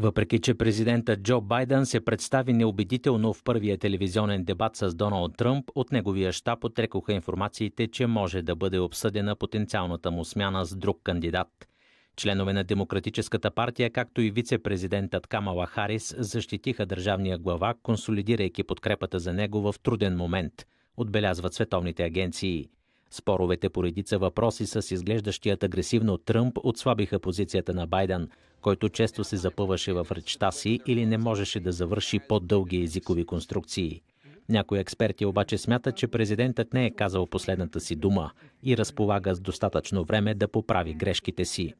Въпреки, че президента Джо Байден се представи неубедително в първия телевизионен дебат с Доналд Тръмп, от неговия щаб отрекоха информациите, че може да бъде обсъдена потенциалната му смяна с друг кандидат. Членове на Демократическата партия, както и вице-президентът Камала Харис, защитиха държавния глава, консолидирайки подкрепата за него в труден момент, отбелязват световните агенции. Споровете по редица въпроси с изглеждащият агресивно Тръмп отслабиха позицията на Байден, който често се запъваше в речта си или не можеше да завърши по-дълги езикови конструкции. Някои експерти обаче смятат, че президентът не е казал последната си дума и разполага с достатъчно време да поправи грешките си.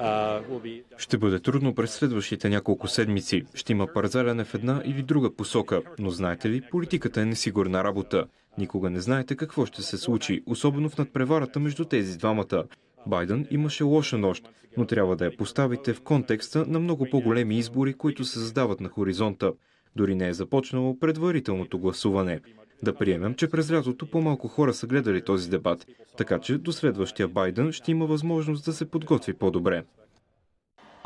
Uh, Ще бъде трудно през следващите няколко седмици. Ще има парзаляне в една или друга посока, но знаете ли, политиката е несигурна работа. Никога не знаете какво ще се случи, особено в надпреварата между тези двамата. Байден имаше лоша нощ, но трябва да я поставите в контекста на много по-големи избори, които се задават на хоризонта. Дори не е започнало предварителното гласуване. Да приемем, че през лятото по-малко хора са гледали този дебат, така че до следващия Байден ще има възможност да се подготви по-добре.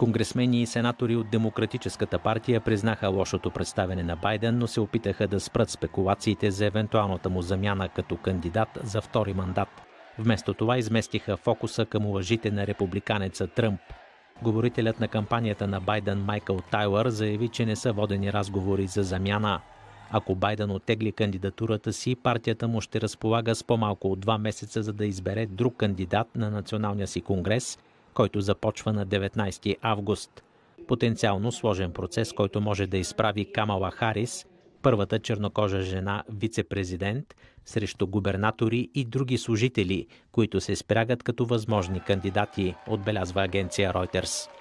Конгресмени и сенатори от Демократическата партия признаха лошото представене на Байден, но се опитаха да спрат спекулациите за евентуалната му замяна като кандидат за втори мандат. Вместо това изместиха фокуса към лъжите на републиканеца Тръмп. Говорителят на кампанията на Байден Майкъл Тайлър заяви, че не са водени разговори за замяна. Ако Байден отегли кандидатурата си, партията му ще разполага с по-малко от два месеца, за да избере друг кандидат на националния си конгрес – който започва на 19 август. Потенциално сложен процес, който може да изправи Камала Харис, първата чернокожа жена вице-президент, срещу губернатори и други служители, които се спрягат като възможни кандидати, отбелязва агенция Reuters.